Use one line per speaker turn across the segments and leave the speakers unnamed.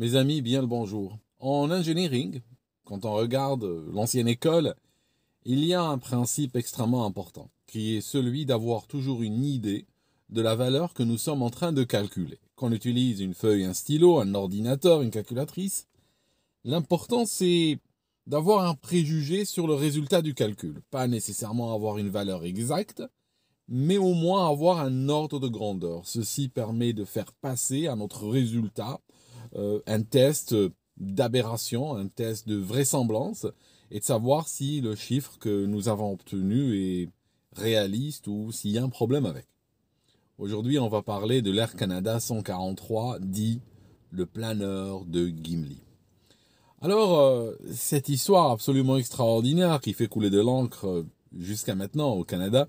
Mes amis, bien le bonjour. En engineering, quand on regarde l'ancienne école, il y a un principe extrêmement important, qui est celui d'avoir toujours une idée de la valeur que nous sommes en train de calculer. Qu'on utilise une feuille, un stylo, un ordinateur, une calculatrice, l'important c'est d'avoir un préjugé sur le résultat du calcul. Pas nécessairement avoir une valeur exacte, mais au moins avoir un ordre de grandeur. Ceci permet de faire passer à notre résultat euh, un test d'aberration, un test de vraisemblance, et de savoir si le chiffre que nous avons obtenu est réaliste ou s'il y a un problème avec. Aujourd'hui, on va parler de l'Air Canada 143, dit le planeur de Gimli. Alors, euh, cette histoire absolument extraordinaire qui fait couler de l'encre euh, jusqu'à maintenant au Canada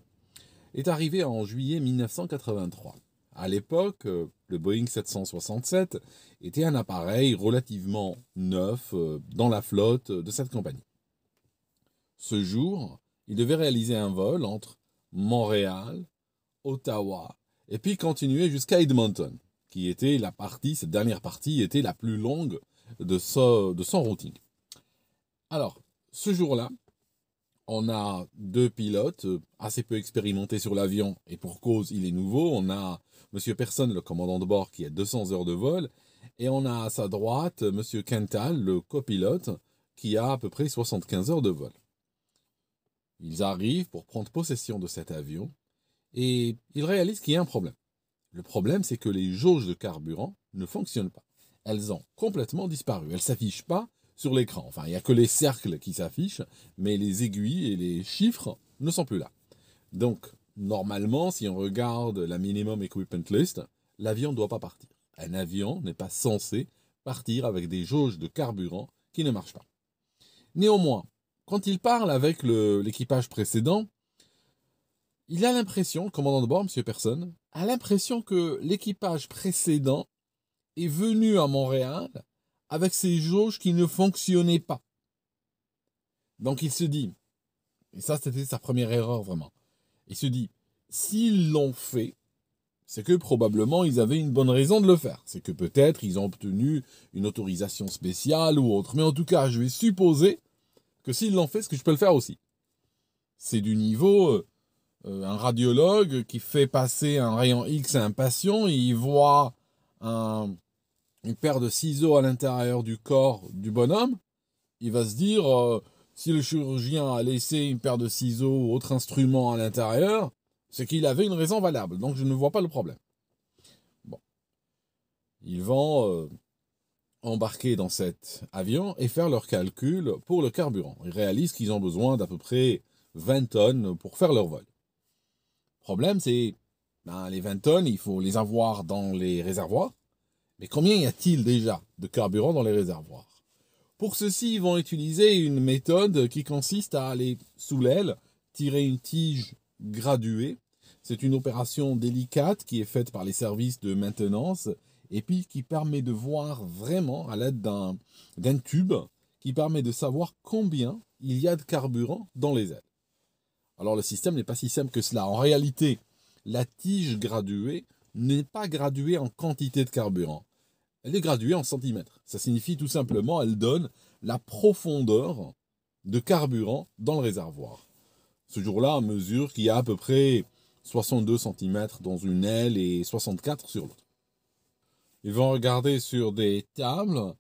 est arrivée en juillet 1983. À l'époque, euh, le Boeing 767 était un appareil relativement neuf euh, dans la flotte euh, de cette compagnie. Ce jour, il devait réaliser un vol entre Montréal, Ottawa, et puis continuer jusqu'à Edmonton, qui était la partie, cette dernière partie était la plus longue de, de son routing. Alors, ce jour-là, on a deux pilotes euh, assez peu expérimentés sur l'avion, et pour cause, il est nouveau. On a M. Personne, le commandant de bord, qui a 200 heures de vol, et on a à sa droite euh, M. Quintal, le copilote, qui a à peu près 75 heures de vol. Ils arrivent pour prendre possession de cet avion, et ils réalisent qu'il y a un problème. Le problème, c'est que les jauges de carburant ne fonctionnent pas. Elles ont complètement disparu. Elles s'affichent pas l'écran. Enfin, il n'y a que les cercles qui s'affichent, mais les aiguilles et les chiffres ne sont plus là. Donc, normalement, si on regarde la minimum equipment list, l'avion doit pas partir. Un avion n'est pas censé partir avec des jauges de carburant qui ne marchent pas. Néanmoins, quand il parle avec l'équipage précédent, il a l'impression, commandant de bord, monsieur Personne, a l'impression que l'équipage précédent est venu à Montréal avec ces jauges qui ne fonctionnaient pas. Donc il se dit, et ça c'était sa première erreur vraiment, il se dit, s'ils l'ont fait, c'est que probablement ils avaient une bonne raison de le faire. C'est que peut-être ils ont obtenu une autorisation spéciale ou autre. Mais en tout cas, je vais supposer que s'ils l'ont fait, ce que je peux le faire aussi. C'est du niveau euh, euh, un radiologue qui fait passer un rayon X à un patient, il voit un, une paire de ciseaux à l'intérieur du corps du bonhomme, il va se dire, euh, si le chirurgien a laissé une paire de ciseaux ou autre instrument à l'intérieur, c'est qu'il avait une raison valable. Donc je ne vois pas le problème. Bon. Ils vont euh, embarquer dans cet avion et faire leurs calculs pour le carburant. Ils réalisent qu'ils ont besoin d'à peu près 20 tonnes pour faire leur vol. problème, c'est ben, les 20 tonnes, il faut les avoir dans les réservoirs. Mais combien y a-t-il déjà de carburant dans les réservoirs Pour ceci, ils vont utiliser une méthode qui consiste à aller sous l'aile, tirer une tige graduée. C'est une opération délicate qui est faite par les services de maintenance et puis qui permet de voir vraiment à l'aide d'un tube qui permet de savoir combien il y a de carburant dans les ailes. Alors le système n'est pas si simple que cela. En réalité, la tige graduée n'est pas graduée en quantité de carburant elle est graduée en centimètres. Ça signifie tout simplement, elle donne la profondeur de carburant dans le réservoir. Ce jour-là, on mesure qu'il y a à peu près 62 centimètres dans une aile et 64 sur l'autre. Ils vont regarder sur des tables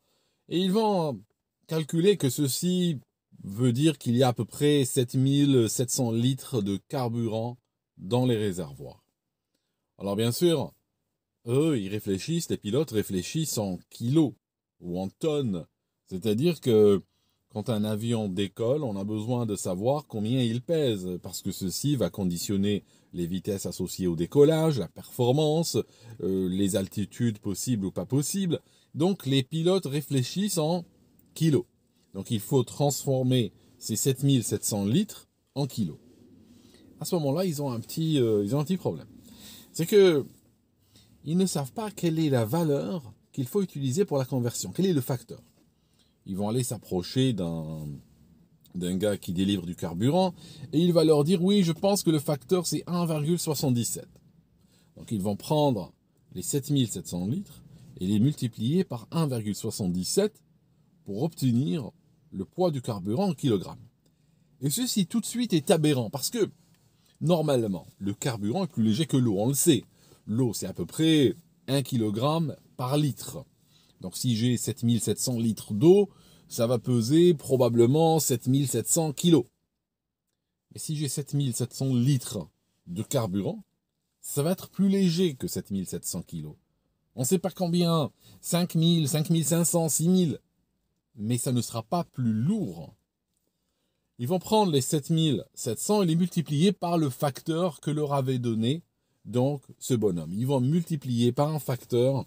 et ils vont calculer que ceci veut dire qu'il y a à peu près 7700 litres de carburant dans les réservoirs. Alors bien sûr, eux, ils réfléchissent, les pilotes réfléchissent en kilos ou en tonnes. C'est-à-dire que quand un avion décolle, on a besoin de savoir combien il pèse, parce que ceci va conditionner les vitesses associées au décollage, la performance, euh, les altitudes possibles ou pas possibles. Donc les pilotes réfléchissent en kilos. Donc il faut transformer ces 7700 litres en kilos. À ce moment-là, ils ont un petit, euh, ils ont un petit problème. C'est que ils ne savent pas quelle est la valeur qu'il faut utiliser pour la conversion, quel est le facteur. Ils vont aller s'approcher d'un d'un gars qui délivre du carburant et il va leur dire oui, je pense que le facteur c'est 1,77. Donc ils vont prendre les 7700 litres et les multiplier par 1,77 pour obtenir le poids du carburant en kilogrammes. Et ceci tout de suite est aberrant parce que normalement le carburant est plus léger que l'eau, on le sait. L'eau, c'est à peu près 1 kg par litre. Donc si j'ai 7700 litres d'eau, ça va peser probablement 7700 kg. Mais si j'ai 7700 litres de carburant, ça va être plus léger que 7700 kg. On ne sait pas combien, 5000, 5500, 6000, mais ça ne sera pas plus lourd. Ils vont prendre les 7700 et les multiplier par le facteur que leur avait donné donc ce bonhomme. Ils vont multiplier par un facteur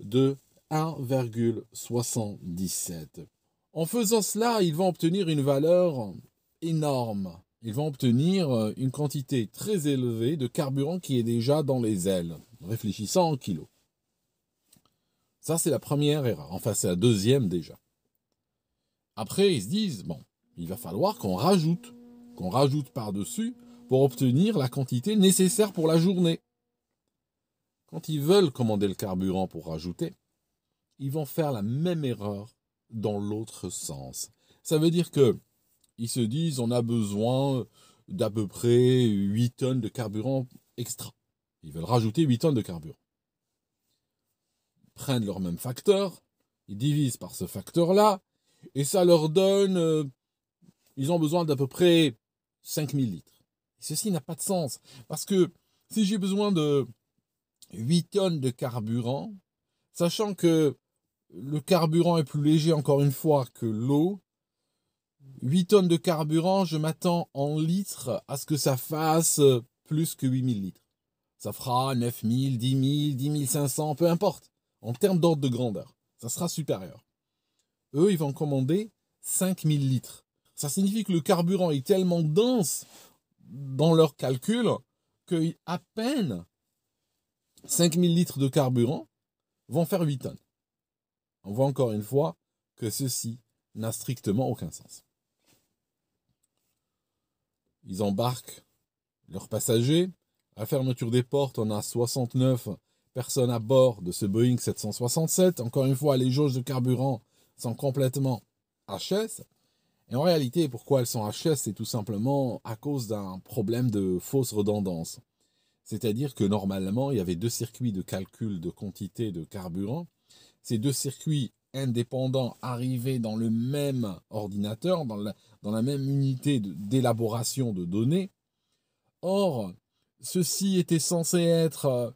de 1,77. En faisant cela, ils vont obtenir une valeur énorme. Ils vont obtenir euh, une quantité très élevée de carburant qui est déjà dans les ailes, réfléchissant en kilos. Ça, c'est la première erreur. Enfin, c'est la deuxième déjà. Après, ils se disent, bon, il va falloir qu'on rajoute, qu'on rajoute par-dessus pour obtenir la quantité nécessaire pour la journée. Quand ils veulent commander le carburant pour rajouter, ils vont faire la même erreur dans l'autre sens. Ça veut dire que ils se disent on a besoin d'à peu près 8 tonnes de carburant extra. Ils veulent rajouter 8 tonnes de carburant. Ils prennent leur même facteur, ils divisent par ce facteur-là, et ça leur donne, euh, ils ont besoin d'à peu près 5000 litres ceci n'a pas de sens. Parce que si j'ai besoin de 8 tonnes de carburant, sachant que le carburant est plus léger encore une fois que l'eau, 8 tonnes de carburant, je m'attends en litres à ce que ça fasse plus que 8000 litres. Ça fera 9000, 10 000, 10 500, peu importe. En termes d'ordre de grandeur, ça sera supérieur. Eux, ils vont commander 5000 litres. Ça signifie que le carburant est tellement dense dans leur calcul que à peine 5000 litres de carburant vont faire 8 tonnes. On voit encore une fois que ceci n'a strictement aucun sens. Ils embarquent leurs passagers. À fermeture des portes, on a 69 personnes à bord de ce Boeing 767. Encore une fois, les jauges de carburant sont complètement HS en réalité, pourquoi elles sont HS, c'est tout simplement à cause d'un problème de fausse redondance. C'est-à-dire que normalement, il y avait deux circuits de calcul de quantité de carburant. Ces deux circuits indépendants arrivaient dans le même ordinateur, dans la, même unité d'élaboration de données. Or, ceci était censé être euh,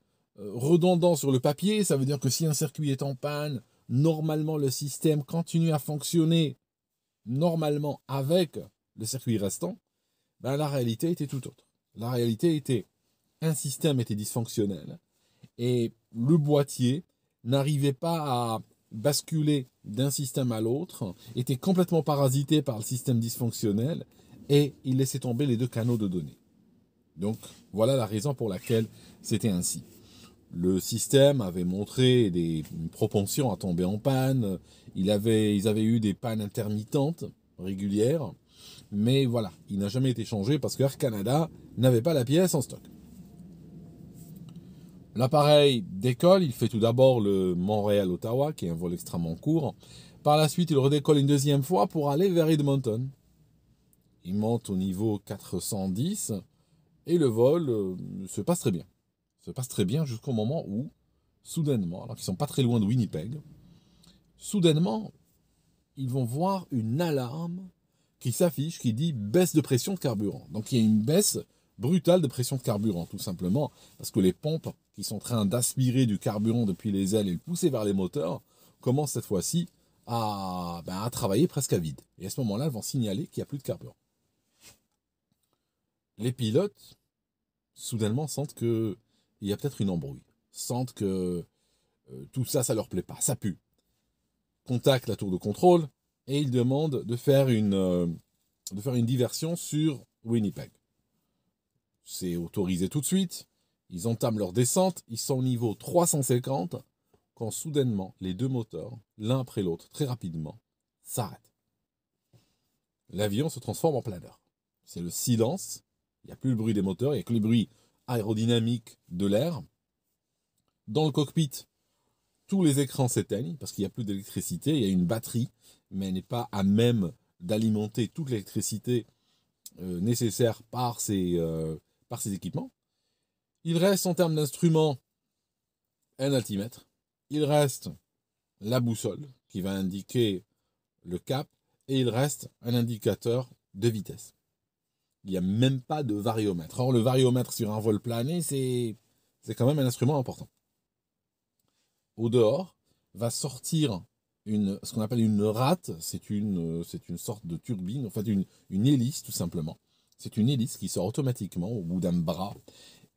redondant sur le papier, ça veut dire que si un circuit est en panne, normalement le système continue à fonctionner normalement avec le circuit restant, ben la réalité était tout autre. La réalité était un système était dysfonctionnel et le boîtier n'arrivait pas à basculer d'un système à l'autre, était complètement parasité par le système dysfonctionnel et il laissait tomber les deux canaux de données. Donc voilà la raison pour laquelle c'était ainsi le système avait montré des propensions à tomber en panne, il avait, ils avaient eu des pannes intermittentes régulières, mais voilà, il n'a jamais été changé parce que Air Canada n'avait pas la pièce en stock. L'appareil décolle, il fait tout d'abord le Montréal-Ottawa, qui est un vol extrêmement court. Par la suite, il redécolle une deuxième fois pour aller vers Edmonton. Il monte au niveau 410 et le vol euh, se passe très bien se passe très bien jusqu'au moment où, soudainement, alors qu'ils ne sont pas très loin de Winnipeg, soudainement, ils vont voir une alarme qui s'affiche, qui dit baisse de pression de carburant. Donc il y a une baisse brutale de pression de carburant, tout simplement, parce que les pompes qui sont en train d'aspirer du carburant depuis les ailes et le pousser vers les moteurs commencent cette fois-ci à, ben, à travailler presque à vide. Et à ce moment-là, elles vont signaler qu'il n'y a plus de carburant. Les pilotes, soudainement, sentent que il y a peut-être une embrouille. Sentent que euh, tout ça, ça leur plaît pas, ça pue. Contact la tour de contrôle et ils demandent de faire une, euh, de faire une diversion sur Winnipeg. C'est autorisé tout de suite. Ils entament leur descente. Ils sont au niveau 350 quand soudainement les deux moteurs, l'un après l'autre, très rapidement, s'arrêtent. L'avion se transforme en planeur. C'est le silence. Il n'y a plus le bruit des moteurs, il n'y a que le bruit aérodynamique de l'air. Dans le cockpit, tous les écrans s'éteignent parce qu'il n'y a plus d'électricité. Il y a une batterie, mais elle n'est pas à même d'alimenter toute l'électricité euh, nécessaire par ces, euh, par ces équipements. Il reste en termes d'instruments un altimètre. Il reste la boussole qui va indiquer le cap et il reste un indicateur de vitesse il n'y a même pas de variomètre. Or, le variomètre sur un vol plané, c'est, quand même un instrument important. Au dehors, va sortir une, ce qu'on appelle une rate, c'est une, une sorte de turbine, en fait une, une hélice tout simplement. C'est une hélice qui sort automatiquement au bout d'un bras.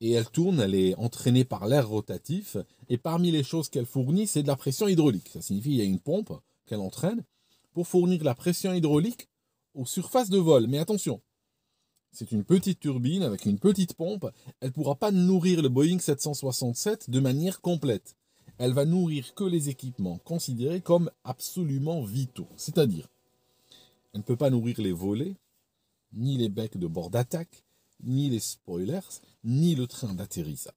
Et elle tourne, elle est entraînée par l'air rotatif. Et parmi les choses qu'elle fournit, c'est de la pression hydraulique. Ça signifie qu'il y a une pompe qu'elle entraîne pour fournir la pression hydraulique aux surfaces de vol. Mais attention, c'est une petite turbine avec une petite pompe. Elle ne pourra pas nourrir le Boeing 767 de manière complète. Elle va nourrir que les équipements considérés comme absolument vitaux. C'est-à-dire, elle ne peut pas nourrir les volets, ni les becs de bord d'attaque, ni les spoilers, ni le train d'atterrissage.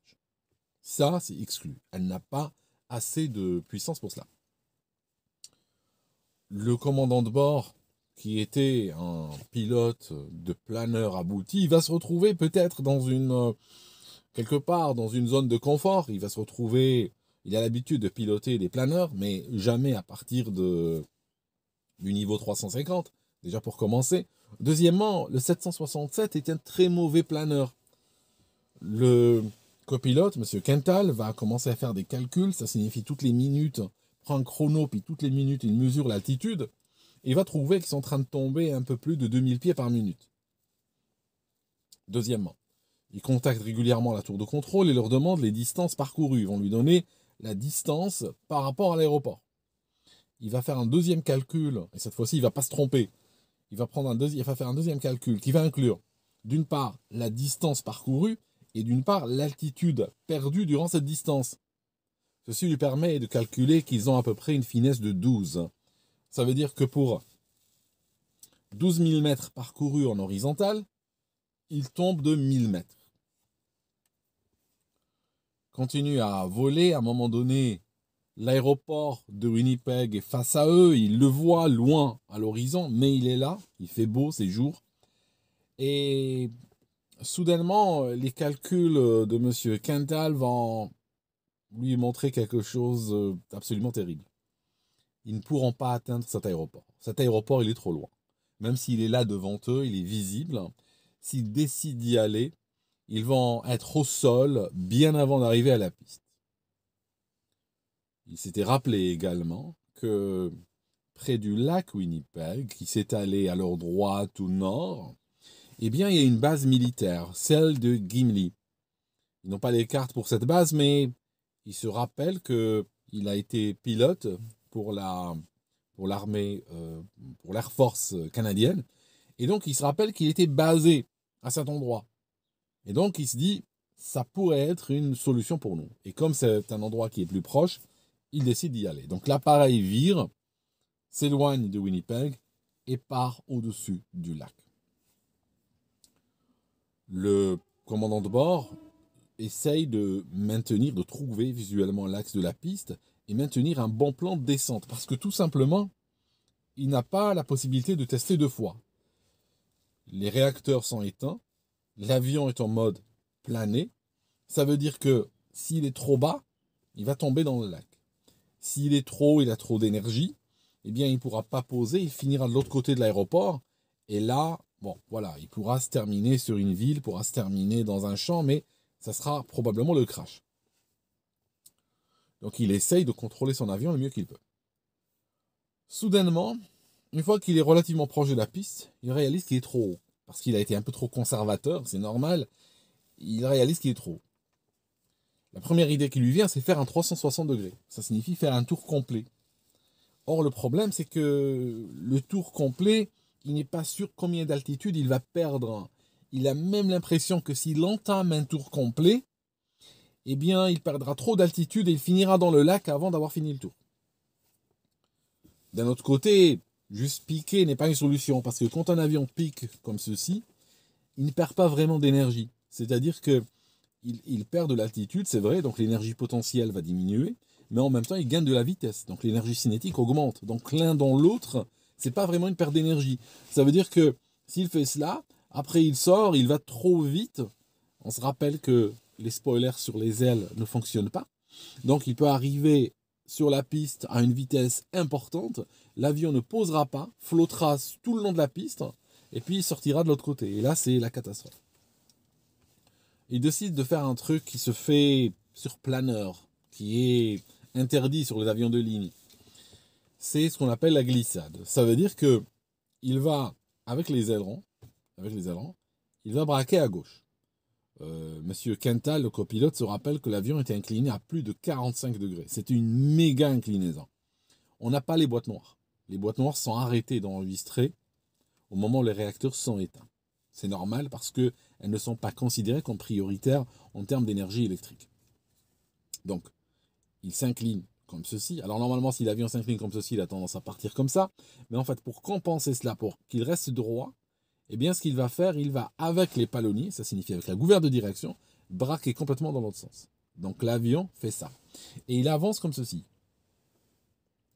Ça, c'est exclu. Elle n'a pas assez de puissance pour cela. Le commandant de bord qui était un pilote de planeur abouti, il va se retrouver peut-être dans une euh, quelque part dans une zone de confort. Il va se retrouver, il a l'habitude de piloter des planeurs, mais jamais à partir de du niveau 350. Déjà pour commencer. Deuxièmement, le 767 est un très mauvais planeur. Le copilote, M. Kental va commencer à faire des calculs. Ça signifie toutes les minutes, prend un chrono, puis toutes les minutes, il mesure l'altitude il va trouver qu'ils sont en train de tomber un peu plus de 2000 pieds par minute. Deuxièmement, il contacte régulièrement la tour de contrôle et leur demande les distances parcourues. Ils vont lui donner la distance par rapport à l'aéroport. Il va faire un deuxième calcul, et cette fois-ci, il ne va pas se tromper. Il va, prendre un il va faire un deuxième calcul qui va inclure, d'une part, la distance parcourue et d'une part, l'altitude perdue durant cette distance. Ceci lui permet de calculer qu'ils ont à peu près une finesse de 12. Ça veut dire que pour 12 000 mètres parcourus en horizontal, il tombe de 1000 mètres. Continue à voler. À un moment donné, l'aéroport de Winnipeg est face à eux. Il le voit loin à l'horizon, mais il est là. Il fait beau ces jours. Et soudainement, les calculs de M. Quintal vont lui montrer quelque chose d'absolument euh, terrible ils ne pourront pas atteindre cet aéroport. Cet aéroport, il est trop loin. Même s'il est là devant eux, il est visible. S'ils décident d'y aller, ils vont être au sol bien avant d'arriver à la piste. Il s'était rappelé également que près du lac Winnipeg, qui s'étalait à leur droite ou nord, eh bien, il y a une base militaire, celle de Gimli. Ils n'ont pas les cartes pour cette base, mais ils se rappellent qu'il a été pilote pour la pour l'armée, euh, pour l'Air Force canadienne. Et donc, il se rappelle qu'il était basé à cet endroit. Et donc, il se dit, ça pourrait être une solution pour nous. Et comme c'est un endroit qui est plus proche, il décide d'y aller. Donc, l'appareil vire, s'éloigne de Winnipeg et part au-dessus du lac. Le commandant de bord essaye de maintenir, de trouver visuellement l'axe de la piste maintenir un bon plan de descente. Parce que tout simplement, il n'a pas la possibilité de tester deux fois. Les réacteurs sont éteints, l'avion est en mode plané. Ça veut dire que s'il est trop bas, il va tomber dans le lac. S'il est trop, il a trop d'énergie, eh bien, il ne pourra pas poser, il finira de l'autre côté de l'aéroport. Et là, bon, voilà, il pourra se terminer sur une ville, pourra se terminer dans un champ, mais ça sera probablement le crash. Donc il essaye de contrôler son avion le mieux qu'il peut. Soudainement, une fois qu'il est relativement proche de la piste, il réalise qu'il est trop haut. Parce qu'il a été un peu trop conservateur, c'est normal. Il réalise qu'il est trop haut. La première idée qui lui vient, c'est faire un 360 degrés. Ça signifie faire un tour complet. Or, le problème, c'est que le tour complet, il n'est pas sûr combien d'altitude il va perdre. Il a même l'impression que s'il entame un tour complet, eh bien, il perdra trop d'altitude et il finira dans le lac avant d'avoir fini le tour. D'un autre côté, juste piquer n'est pas une solution parce que quand un avion pique comme ceci, il ne perd pas vraiment d'énergie. C'est-à-dire que il, perd de l'altitude, c'est vrai, donc l'énergie potentielle va diminuer, mais en même temps, il gagne de la vitesse, donc l'énergie cinétique augmente. Donc l'un dans l'autre, c'est pas vraiment une perte d'énergie. Ça veut dire que s'il fait cela, après il sort, il va trop vite. On se rappelle que les spoilers sur les ailes ne fonctionnent pas. Donc il peut arriver sur la piste à une vitesse importante, l'avion ne posera pas, flottera tout le long de la piste, et puis il sortira de l'autre côté. Et là, c'est la catastrophe. Il décide de faire un truc qui se fait sur planeur, qui est interdit sur les avions de ligne. C'est ce qu'on appelle la glissade. Ça veut dire que il va, avec les ailerons, avec les ailerons, il va braquer à gauche. Euh, Monsieur Quintal, le copilote, se rappelle que l'avion était incliné à plus de 45 degrés. C'était une méga inclinaison. On n'a pas les boîtes noires. Les boîtes noires sont arrêtées d'enregistrer au moment où les réacteurs sont éteints. C'est normal parce qu'elles ne sont pas considérées comme prioritaires en termes d'énergie électrique. Donc, il s'incline comme ceci. Alors normalement, si l'avion s'incline comme ceci, il a tendance à partir comme ça. Mais en fait, pour compenser cela, pour qu'il reste droit, eh bien, ce qu'il va faire, il va, avec les palonniers, ça signifie avec la gouverne de direction, braquer complètement dans l'autre sens. Donc l'avion fait ça. Et il avance comme ceci.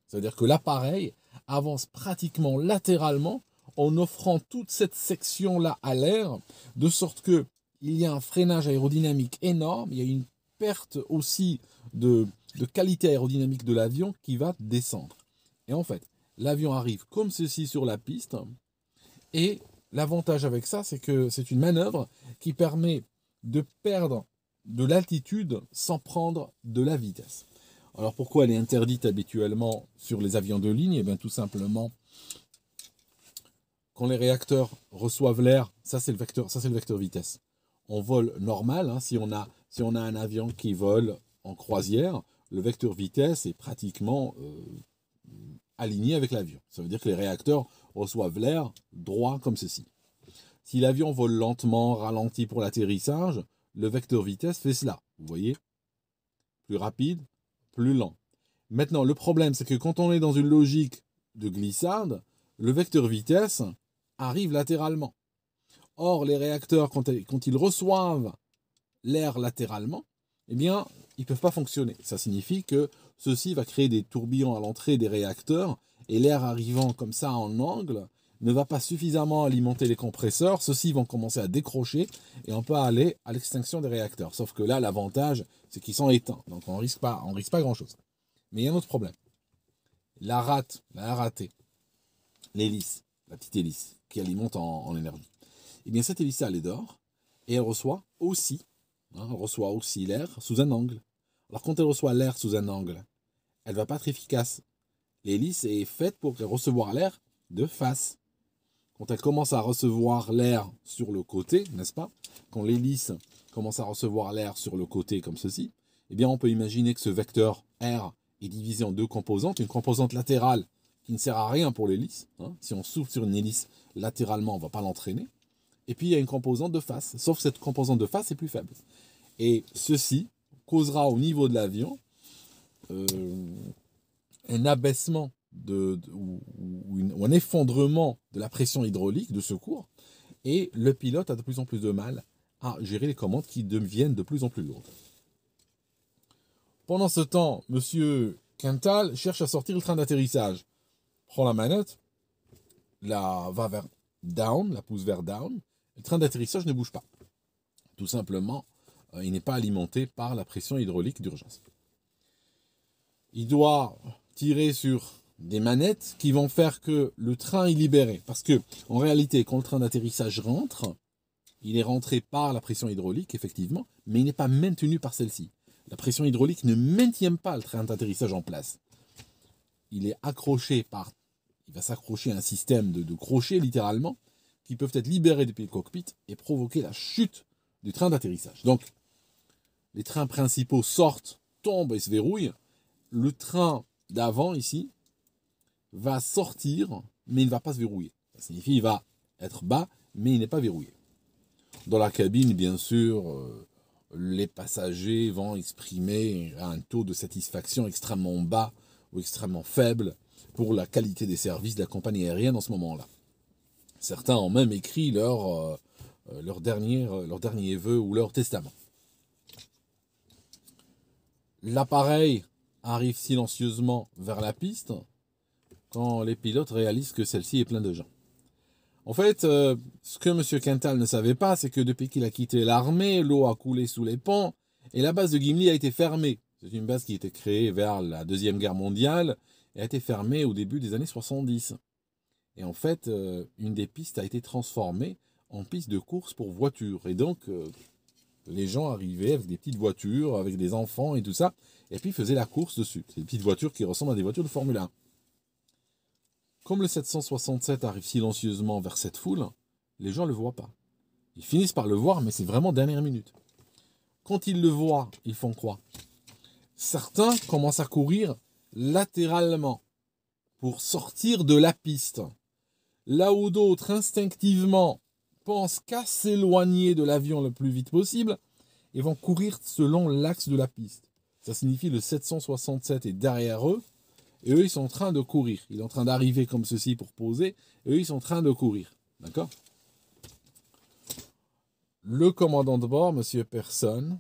C'est-à-dire que l'appareil avance pratiquement latéralement en offrant toute cette section-là à l'air, de sorte que il y a un freinage aérodynamique énorme, il y a une perte aussi de, de qualité aérodynamique de l'avion qui va descendre. Et en fait, l'avion arrive comme ceci sur la piste, et L'avantage avec ça, c'est que c'est une manœuvre qui permet de perdre de l'altitude sans prendre de la vitesse. Alors pourquoi elle est interdite habituellement sur les avions de ligne Eh bien tout simplement, quand les réacteurs reçoivent l'air, ça c'est le vecteur, ça c'est le vecteur vitesse. On vole normal, hein, si, on a, si on a un avion qui vole en croisière, le vecteur vitesse est pratiquement euh, aligné avec l'avion. Ça veut dire que les réacteurs reçoivent l'air droit comme ceci. Si l'avion vole lentement, ralenti pour l'atterrissage, le vecteur vitesse fait cela. Vous voyez Plus rapide, plus lent. Maintenant, le problème, c'est que quand on est dans une logique de glissade, le vecteur vitesse arrive latéralement. Or, les réacteurs, quand, ils reçoivent l'air latéralement, eh bien, ils ne peuvent pas fonctionner. Ça signifie que ceci va créer des tourbillons à l'entrée des réacteurs et l'air arrivant comme ça en angle ne va pas suffisamment alimenter les compresseurs, ceux-ci vont commencer à décrocher et on peut aller à l'extinction des réacteurs. Sauf que là, l'avantage, c'est qu'ils sont éteints, donc on risque pas, risque pas grand-chose. Mais il y a un autre problème. La rate, la ratée, l'hélice, la petite hélice qui alimente en, énergie. Eh bien, cette hélice, elle est d'or et elle reçoit aussi, hein, elle reçoit aussi l'air sous un angle. Alors, quand elle reçoit l'air sous un angle, elle va pas être efficace l'hélice est faite pour recevoir l'air de face. Quand elle commence à recevoir l'air sur le côté, n'est-ce pas Quand l'hélice commence à recevoir l'air sur le côté comme ceci, eh bien on peut imaginer que ce vecteur R est divisé en deux composantes, une composante latérale qui ne sert à rien pour l'hélice. Hein. Si on souffle sur une hélice latéralement, on ne va pas l'entraîner. Et puis il y a une composante de face, sauf que cette composante de face est plus faible. Et ceci causera au niveau de l'avion euh, un abaissement de, ou, un effondrement de la pression hydraulique de secours, et le pilote a de plus en plus de mal à gérer les commandes qui deviennent de plus en plus lourdes. Pendant ce temps, Monsieur Quintal cherche à sortir le train d'atterrissage, prend la manette, la va vers down, la pousse vers down, le train d'atterrissage ne bouge pas. Tout simplement, euh, il n'est pas alimenté par la pression hydraulique d'urgence. Il doit tirer sur des manettes qui vont faire que le train est libéré. Parce que, en réalité, quand le train d'atterrissage rentre, il est rentré par la pression hydraulique, effectivement, mais il n'est pas maintenu par celle-ci. La pression hydraulique ne maintient pas le train d'atterrissage en place. Il est accroché par. Il va s'accrocher à un système de, de crochets, littéralement, qui peuvent être libérés depuis le cockpit et provoquer la chute du train d'atterrissage. Donc, les trains principaux sortent, tombent et se verrouillent. Le train d'avant ici va sortir, mais il ne va pas se verrouiller. Ça signifie qu'il va être bas, mais il n'est pas verrouillé. Dans la cabine, bien sûr, euh, les passagers vont exprimer un taux de satisfaction extrêmement bas ou extrêmement faible pour la qualité des services de la compagnie aérienne en ce moment-là. Certains ont même écrit leur, euh, euh, leur, dernier, leur dernier vœu ou leur testament. L'appareil arrive silencieusement vers la piste quand les pilotes réalisent que celle-ci est pleine de gens. En fait, euh, ce que M. Quintal ne savait pas, c'est que depuis qu'il a quitté l'armée, l'eau a coulé sous les ponts et la base de Gimli a été fermée. C'est une base qui a été créée vers la Deuxième Guerre mondiale et a été fermée au début des années 70. Et en fait, euh, une des pistes a été transformée en piste de course pour voitures. Et donc, euh, les gens arrivaient avec des petites voitures, avec des enfants et tout ça et puis faisaient la course dessus. C'est une petites voitures qui ressemble à des voitures de Formule 1. Comme le 767 arrive silencieusement vers cette foule, les gens ne le voient pas. Ils finissent par le voir, mais c'est vraiment dernière minute. Quand ils le voient, ils font quoi Certains commencent à courir latéralement pour sortir de la piste. Là où d'autres, instinctivement, pensent qu'à s'éloigner de l'avion le plus vite possible et vont courir selon l'axe de la piste. Ça signifie le 767 est derrière eux. Et eux, ils sont en train de courir. Il est en train d'arriver comme ceci pour poser. Et eux, ils sont en train de courir. D'accord Le commandant de bord, monsieur Personne,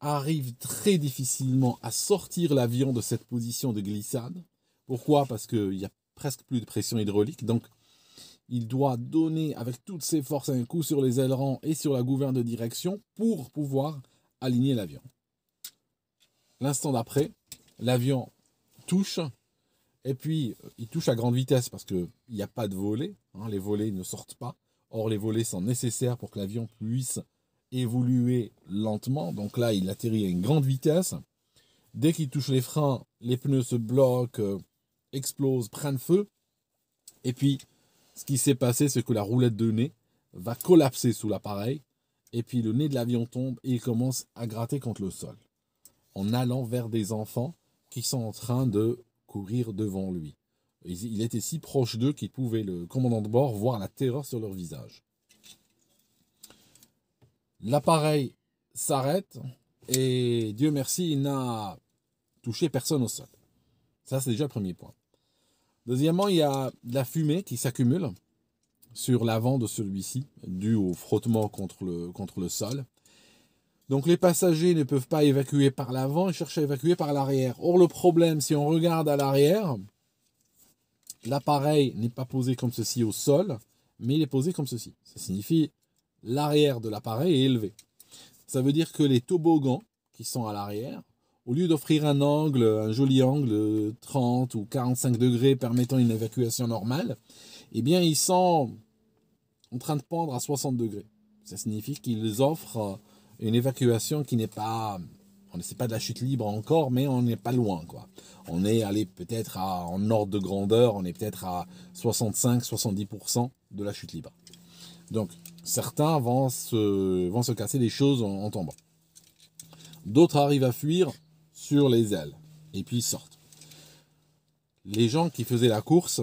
arrive très difficilement à sortir l'avion de cette position de glissade. Pourquoi Parce qu'il n'y a presque plus de pression hydraulique. Donc, il doit donner avec toutes ses forces un coup sur les ailerons et sur la gouverne de direction pour pouvoir aligner l'avion. L'instant d'après, l'avion touche, et puis euh, il touche à grande vitesse parce qu'il n'y a pas de volet, hein, les volets ne sortent pas. Or, les volets sont nécessaires pour que l'avion puisse évoluer lentement. Donc là, il atterrit à une grande vitesse. Dès qu'il touche les freins, les pneus se bloquent, euh, explosent, prennent feu. Et puis, ce qui s'est passé, c'est que la roulette de nez va collapser sous l'appareil. Et puis, le nez de l'avion tombe et il commence à gratter contre le sol en allant vers des enfants qui sont en train de courir devant lui. Il était si proche d'eux qu'il pouvait, le commandant de bord, voir la terreur sur leur visage. L'appareil s'arrête et Dieu merci, il n'a touché personne au sol. Ça, c'est déjà le premier point. Deuxièmement, il y a de la fumée qui s'accumule sur l'avant de celui-ci, dû au frottement contre le, contre le sol. Donc les passagers ne peuvent pas évacuer par l'avant, et cherchent à évacuer par l'arrière. Or le problème, si on regarde à l'arrière, l'appareil n'est pas posé comme ceci au sol, mais il est posé comme ceci. Ça signifie l'arrière de l'appareil est élevé. Ça veut dire que les toboggans qui sont à l'arrière, au lieu d'offrir un angle, un joli angle 30 ou 45 degrés permettant une évacuation normale, eh bien ils sont en train de pendre à 60 degrés. Ça signifie qu'ils offrent une évacuation qui n'est pas, on ne sait pas de la chute libre encore, mais on n'est pas loin, quoi. On est allé peut-être en ordre de grandeur, on est peut-être à 65-70% de la chute libre. Donc, certains vont se, se casser des choses en, tombant. D'autres arrivent à fuir sur les ailes, et puis sortent. Les gens qui faisaient la course,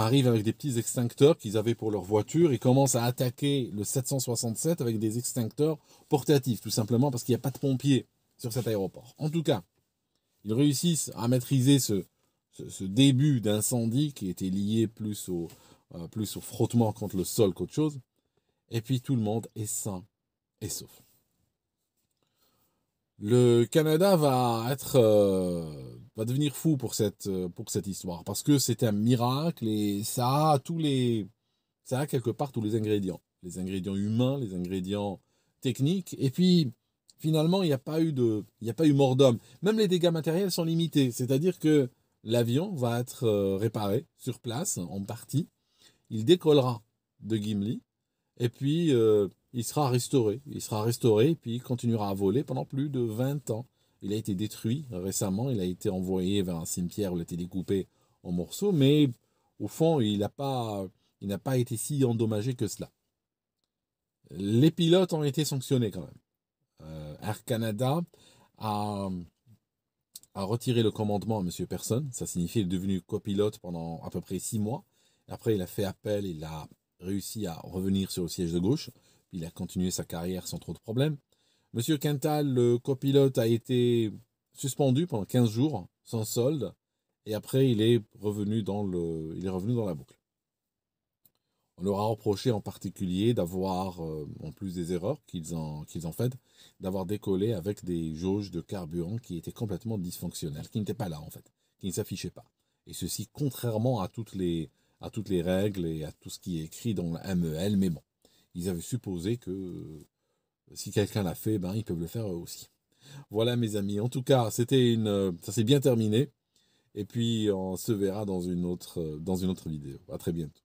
arrivent avec des petits extincteurs qu'ils avaient pour leur voiture et commencent à attaquer le 767 avec des extincteurs portatifs, tout simplement parce qu'il n'y a pas de pompiers sur cet aéroport. En tout cas, ils réussissent à maîtriser ce, ce, début d'incendie qui était lié plus au, euh, plus au frottement contre le sol qu'autre chose. Et puis tout le monde est sain et sauf. Le Canada va être euh, va devenir fou pour cette, euh, pour cette histoire. Parce que c'est un miracle et ça a tous les. Ça quelque part tous les ingrédients. Les ingrédients humains, les ingrédients techniques. Et puis, finalement, il n'y a pas eu de. Il n'y a pas eu mort d'homme. Même les dégâts matériels sont limités. C'est-à-dire que l'avion va être euh, réparé sur place, en partie. Il décollera de Gimli. Et puis. Euh, il sera restauré, il sera restauré, et puis il continuera à voler pendant plus de 20 ans. Il a été détruit récemment, il a été envoyé vers un cimetière où il a été découpé en morceaux, mais au fond, il n'a pas, été si endommagé que cela. Les pilotes ont été sanctionnés quand même. Euh, Air Canada a, retiré le commandement à M. personne Ça signifie qu'il est devenu copilote pendant à peu près six mois. Après, il a fait appel, il a réussi à revenir sur le siège de gauche. Puis il a continué sa carrière sans trop de problèmes. Monsieur Quintal, le copilote, a été suspendu pendant 15 jours sans solde. Et après, il est revenu dans, le, est revenu dans la boucle. On leur a reproché en particulier d'avoir, euh, en plus des erreurs qu'ils ont qu'ils d'avoir décollé avec des jauges de carburant qui étaient complètement dysfonctionnelles, qui n'étaient pas là en fait, qui ne s'affichaient pas. Et ceci contrairement à toutes, les, à toutes les règles et à tout ce qui est écrit dans le MEL, mais bon, ils avaient supposé que si quelqu'un l'a fait, ben, ils peuvent le faire eux aussi. Voilà mes amis, en tout cas, c'était une, euh, ça s'est bien terminé. Et puis on se verra dans une autre, euh, dans une autre vidéo. À très bientôt.